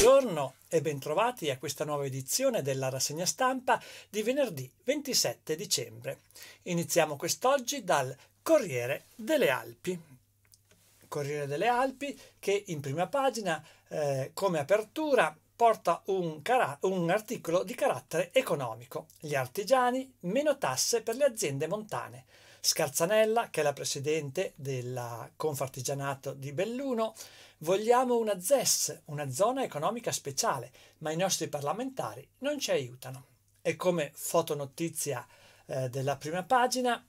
Buongiorno e bentrovati a questa nuova edizione della rassegna stampa di venerdì 27 dicembre. Iniziamo quest'oggi dal Corriere delle Alpi. Corriere delle Alpi che in prima pagina eh, come apertura porta un, un, articolo di carattere economico. Gli artigiani, meno tasse per le aziende montane. Scarzanella, che è la presidente della Confartigianato di Belluno, vogliamo una ZES, una zona economica speciale, ma i nostri parlamentari non ci aiutano. E come fotonotizia eh, della prima pagina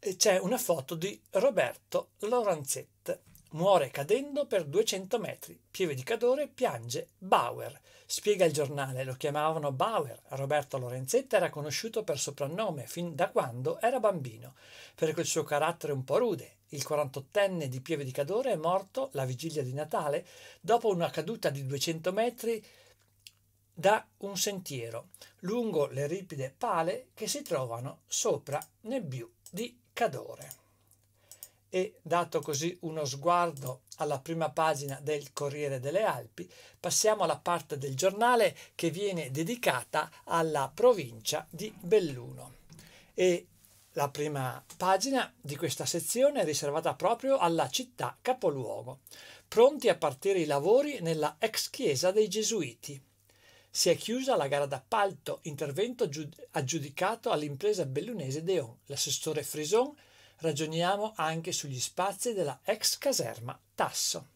eh, c'è una foto di Roberto Loranzette. Muore cadendo per 200 metri, pieve di cadore, piange Bauer. Spiega il giornale, lo chiamavano Bauer. Roberto Lorenzetta era conosciuto per soprannome fin da quando era bambino, per quel suo carattere un po' rude. Il 48enne di Pieve di Cadore è morto la vigilia di Natale dopo una caduta di 200 metri da un sentiero lungo le ripide pale che si trovano sopra Nebbiù di Cadore e dato così uno sguardo alla prima pagina del Corriere delle Alpi, passiamo alla parte del giornale che viene dedicata alla provincia di Belluno. E la prima pagina di questa sezione è riservata proprio alla città capoluogo. Pronti a partire i lavori nella ex chiesa dei Gesuiti. Si è chiusa la gara d'appalto, intervento aggiudicato all'impresa bellunese Deon. L'assessore Frison Ragioniamo anche sugli spazi della ex caserma Tasso.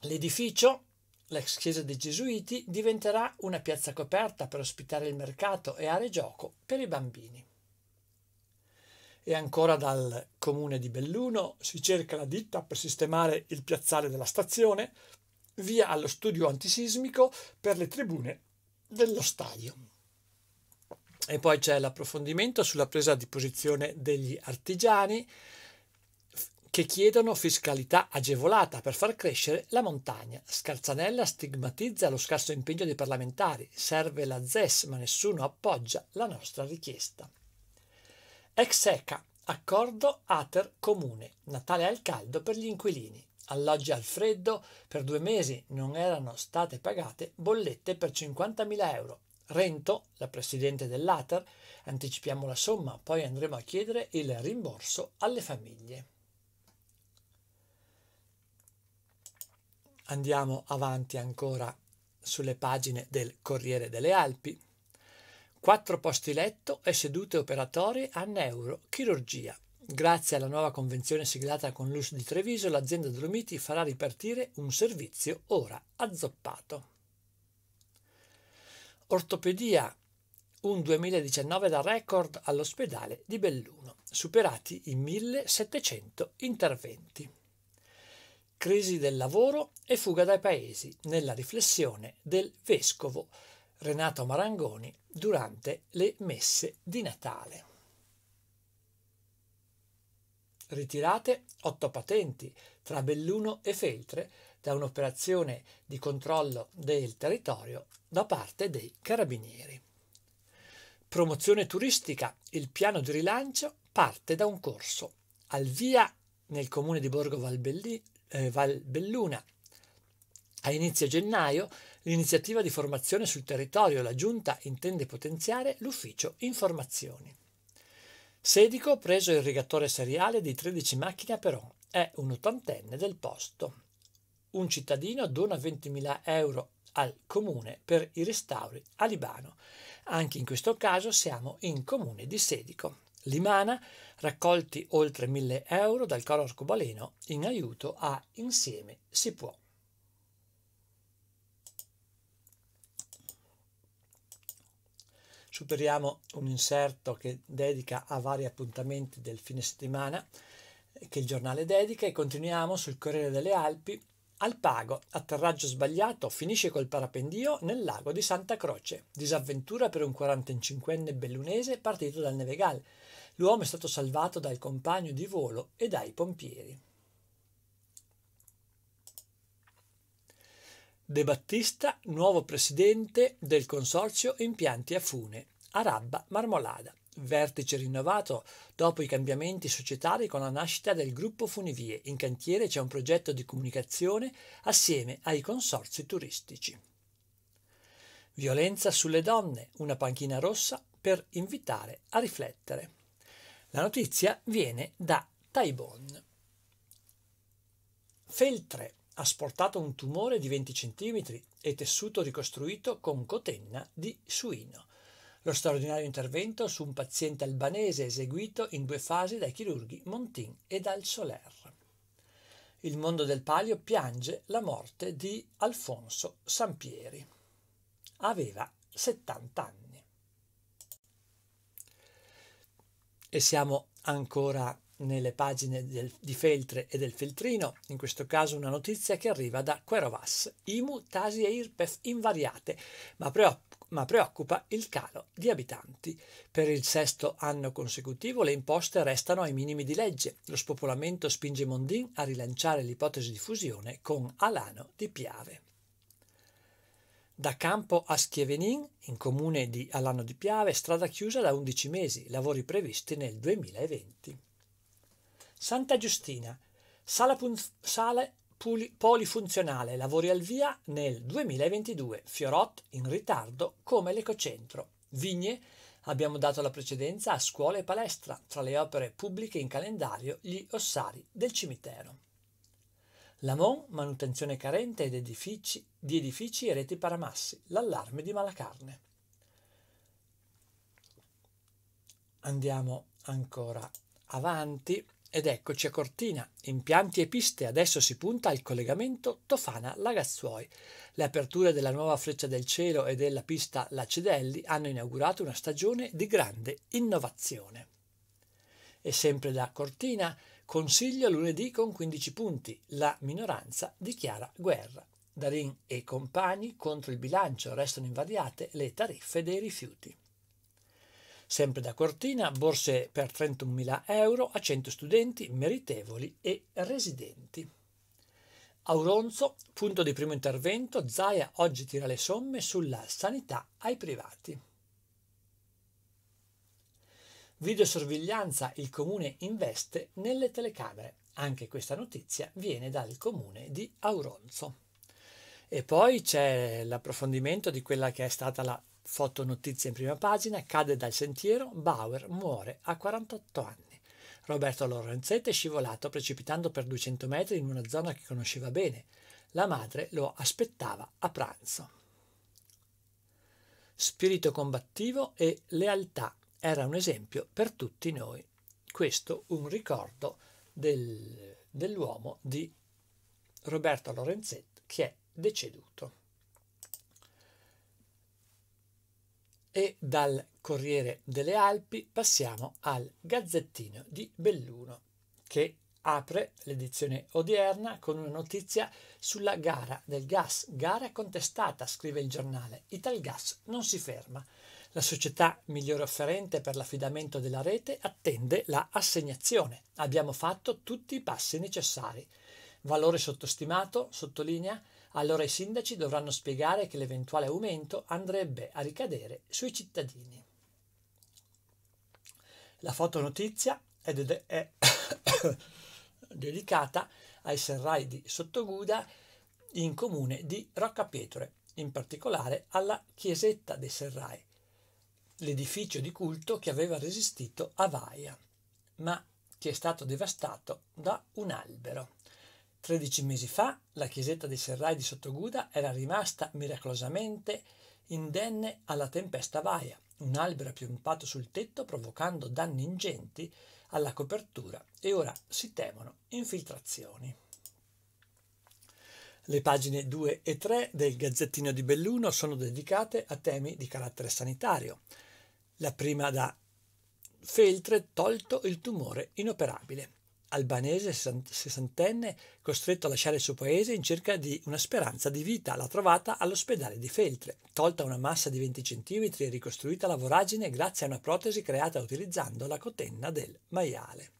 L'edificio, l'ex chiesa dei Gesuiti, diventerà una piazza coperta per ospitare il mercato e aree gioco per i bambini. E ancora dal comune di Belluno si cerca la ditta per sistemare il piazzale della stazione, via allo studio antisismico per le tribune dello stadio. E poi c'è l'approfondimento sulla presa di posizione degli artigiani che chiedono fiscalità agevolata per far crescere la montagna. Scalzanella stigmatizza lo scarso impegno dei parlamentari. Serve la ZES, ma nessuno appoggia la nostra richiesta. Ex ECA, accordo Ater Comune, Natale al caldo per gli inquilini. Alloggi al freddo, per due mesi non erano state pagate bollette per 50.000 euro. Rento, la presidente dell'ATER, anticipiamo la somma, poi andremo a chiedere il rimborso alle famiglie. Andiamo avanti ancora sulle pagine del Corriere delle Alpi. Quattro posti letto e sedute operatorie a neurochirurgia. Grazie alla nuova convenzione siglata con l'US di Treviso, l'azienda Dolomiti farà ripartire un servizio ora azzoppato. Ortopedia, un 2019 da record all'ospedale di Belluno, superati i 1700 interventi. Crisi del lavoro e fuga dai paesi nella riflessione del vescovo Renato Marangoni durante le messe di Natale. Ritirate otto patenti tra Belluno e Feltre da un'operazione di controllo del territorio da parte dei carabinieri. Promozione turistica, il piano di rilancio parte da un corso al via nel comune di Borgo Valbelli, eh, Valbelluna. A inizio gennaio l'iniziativa di formazione sul territorio, la Giunta intende potenziare l'ufficio informazioni. Sedico preso il rigatore seriale di 13 macchine però è un ottantenne del posto. Un cittadino dona 20.000 euro al comune per i restauri a Libano. Anche in questo caso siamo in comune di Sedico. Limana, raccolti oltre 1.000 euro dal coro arcobaleno in aiuto a Insieme si può. superiamo un inserto che dedica a vari appuntamenti del fine settimana che il giornale dedica e continuiamo sul Corriere delle Alpi al pago, atterraggio sbagliato, finisce col parapendio nel lago di Santa Croce. Disavventura per un 45enne bellunese partito dal Nevegal. L'uomo è stato salvato dal compagno di volo e dai pompieri. De Battista, nuovo presidente del Consorzio Impianti a Fune. Arabba Marmolada, vertice rinnovato dopo i cambiamenti societari con la nascita del gruppo Funivie. In cantiere c'è un progetto di comunicazione assieme ai consorzi turistici. Violenza sulle donne, una panchina rossa per invitare a riflettere. La notizia viene da Taibon. Feltre ha sportato un tumore di 20 cm e tessuto ricostruito con cotenna di suino. Lo straordinario intervento su un paziente albanese eseguito in due fasi dai chirurghi Montin e dal Soler. Il mondo del palio piange la morte di Alfonso Sampieri. Aveva 70 anni. E siamo ancora nelle pagine del, di Feltre e del Feltrino, in questo caso una notizia che arriva da Querovas, IMU, Tasi e IRPEF invariate, ma, preoccup- ma preoccupa il calo di abitanti. Per il sesto anno consecutivo le imposte restano ai minimi di legge, lo spopolamento spinge Mondin a rilanciare l'ipotesi di fusione con Alano di Piave. Da Campo a Schievenin, in comune di Alano di Piave, strada chiusa da 11 mesi, lavori previsti nel 2020. Santa Giustina, sala, pun- sala puli- polifunzionale, lavori al via nel 2022, Fiorot in ritardo come l'ecocentro. Vigne abbiamo dato la precedenza a scuola e palestra, tra le opere pubbliche in calendario gli ossari del cimitero. Lamont, manutenzione carente ed edifici, di edifici e reti paramassi, l'allarme di Malacarne. Andiamo ancora avanti ed eccoci a Cortina. Impianti e piste, adesso si punta al collegamento Tofana-Lagazzuoi. Le aperture della nuova Freccia del Cielo e della pista Lacedelli hanno inaugurato una stagione di grande innovazione. E sempre da Cortina, consiglio lunedì con 15 punti, la minoranza dichiara guerra. Darin e compagni contro il bilancio restano invariate le tariffe dei rifiuti. Sempre da Cortina, borse per 31.000 euro a 100 studenti meritevoli e residenti. Auronzo, punto di primo intervento, Zaia oggi tira le somme sulla sanità ai privati. Videosorveglianza, il comune investe nelle telecamere. Anche questa notizia viene dal comune di Auronzo. E poi c'è l'approfondimento di quella che è stata la fotonotizia in prima pagina, cade dal sentiero, Bauer muore a 48 anni. Roberto Lorenzetti è scivolato precipitando per 200 metri in una zona che conosceva bene. La madre lo aspettava a pranzo. Spirito combattivo e lealtà era un esempio per tutti noi. Questo un ricordo del, dell'uomo di Roberto Lorenzetti che è deceduto. E dal Corriere delle Alpi passiamo al Gazzettino di Belluno che apre l'edizione odierna con una notizia sulla gara del gas. Gara contestata, scrive il giornale. Italgas non si ferma. La società migliore offerente per l'affidamento della rete attende la assegnazione. Abbiamo fatto tutti i passi necessari. Valore sottostimato, sottolinea, allora i sindaci dovranno spiegare che l'eventuale aumento andrebbe a ricadere sui cittadini. La fotonotizia è, de- è dedicata ai serrai di Sottoguda in comune di Roccapietre, in particolare alla chiesetta dei serrai, l'edificio di culto che aveva resistito a Vaia, ma che è stato devastato da un albero. 13 mesi fa la chiesetta dei Serrai di Sottoguda era rimasta miracolosamente indenne alla tempesta Vaia. Un albero è piompato sul tetto provocando danni ingenti alla copertura e ora si temono infiltrazioni. Le pagine 2 e 3 del Gazzettino di Belluno sono dedicate a temi di carattere sanitario. La prima da Feltre tolto il tumore inoperabile albanese sessantenne costretto a lasciare il suo paese in cerca di una speranza di vita. L'ha trovata all'ospedale di Feltre, tolta una massa di 20 cm e ricostruita la voragine grazie a una protesi creata utilizzando la cotenna del maiale.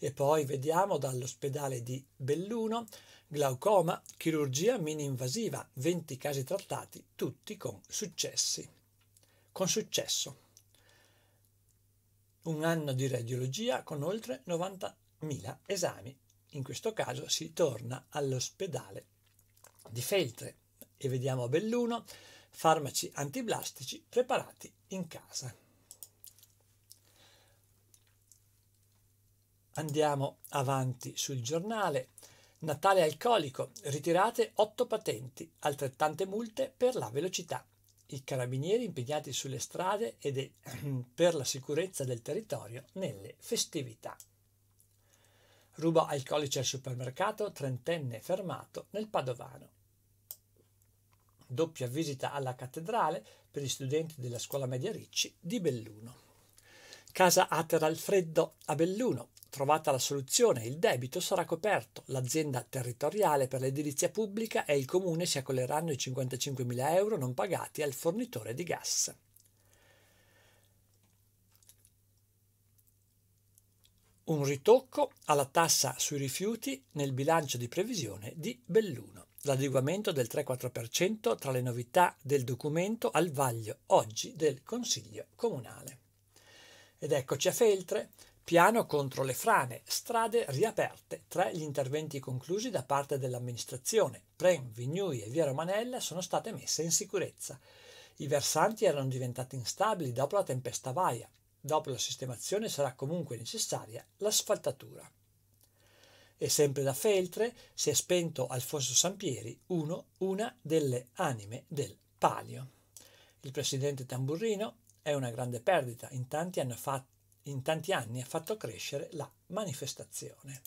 E poi vediamo dall'ospedale di Belluno, glaucoma, chirurgia mini-invasiva, 20 casi trattati, tutti con successi. Con successo un anno di radiologia con oltre 90.000 esami. In questo caso si torna all'ospedale di Feltre e vediamo a Belluno farmaci antiblastici preparati in casa. Andiamo avanti sul giornale. Natale alcolico, ritirate 8 patenti, altrettante multe per la velocità i carabinieri impegnati sulle strade ed è per la sicurezza del territorio nelle festività. Ruba alcolici al supermercato, trentenne fermato nel Padovano. Doppia visita alla cattedrale per gli studenti della scuola media Ricci di Belluno. Casa Atera al freddo a Belluno, Trovata la soluzione, il debito sarà coperto, l'azienda territoriale per l'edilizia pubblica e il comune si accolleranno i 55.000 euro non pagati al fornitore di gas. Un ritocco alla tassa sui rifiuti nel bilancio di previsione di Belluno. L'adeguamento del 3-4% tra le novità del documento al vaglio oggi del Consiglio Comunale. Ed eccoci a Feltre. Piano contro le frane, strade riaperte. Tre gli interventi conclusi da parte dell'amministrazione. Prem, Vignui e Via Romanella sono state messe in sicurezza. I versanti erano diventati instabili dopo la tempesta Vaia. Dopo la sistemazione sarà comunque necessaria l'asfaltatura. E sempre da Feltre si è spento Alfonso Sampieri, uno, una delle anime del palio. Il presidente Tamburrino è una grande perdita, in tanti hanno fatto in tanti anni ha fatto crescere la manifestazione.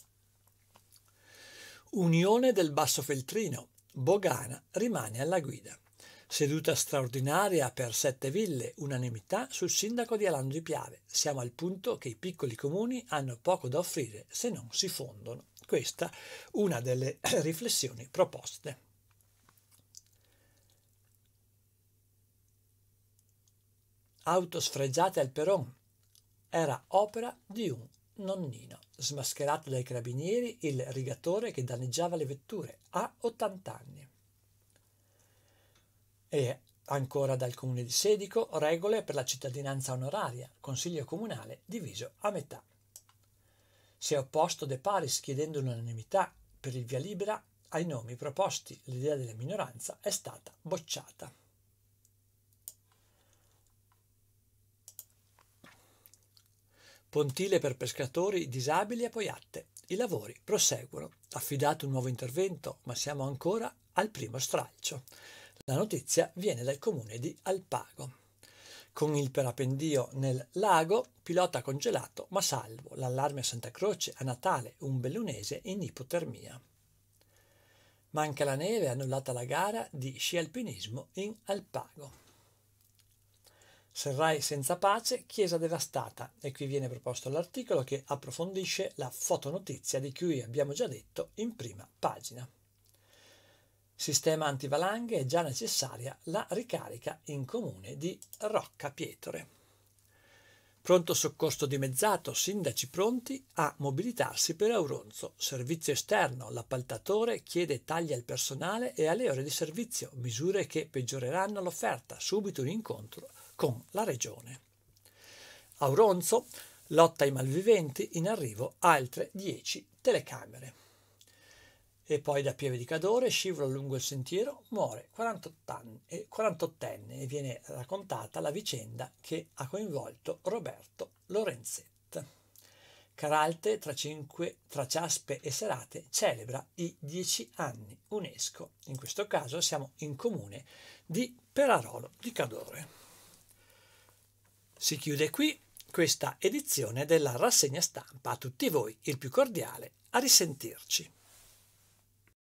Unione del Basso Feltrino. Bogana rimane alla guida. Seduta straordinaria per sette ville, unanimità sul sindaco di Alando di Piave. Siamo al punto che i piccoli comuni hanno poco da offrire se non si fondono. Questa una delle riflessioni proposte. Auto sfregiate al Peron era opera di un nonnino, smascherato dai carabinieri il rigatore che danneggiava le vetture a 80 anni. E ancora dal comune di Sedico, regole per la cittadinanza onoraria, consiglio comunale diviso a metà. Si è opposto De Paris chiedendo un'unanimità per il via libera ai nomi proposti, l'idea della minoranza è stata bocciata. Pontile per pescatori, disabili e poiatte. I lavori proseguono. Affidato un nuovo intervento, ma siamo ancora al primo stralcio. La notizia viene dal comune di Alpago. Con il perapendio nel lago, pilota congelato ma salvo, l'allarme a Santa Croce, a Natale, un bellunese in ipotermia. Manca la neve, annullata la gara di sci alpinismo in Alpago. Serrai senza pace, chiesa devastata. E qui viene proposto l'articolo che approfondisce la fotonotizia di cui abbiamo già detto in prima pagina. Sistema antivalanghe è già necessaria la ricarica in comune di Rocca Pietore. Pronto soccorso dimezzato, sindaci pronti a mobilitarsi per Auronzo. Servizio esterno, l'appaltatore chiede tagli al personale e alle ore di servizio, misure che peggioreranno l'offerta. Subito un incontro con la regione. Auronzo lotta i malviventi, in arrivo altre 10 telecamere. E poi da Pieve di Cadore scivola lungo il sentiero, muore 48enne eh, 48 e viene raccontata la vicenda che ha coinvolto Roberto Lorenzetti. Caralte tra, cinque, tra Ciaspe e Serate celebra i 10 anni UNESCO. In questo caso siamo in comune di Perarolo di Cadore. Si chiude qui questa edizione della rassegna stampa. A tutti voi il più cordiale, a risentirci.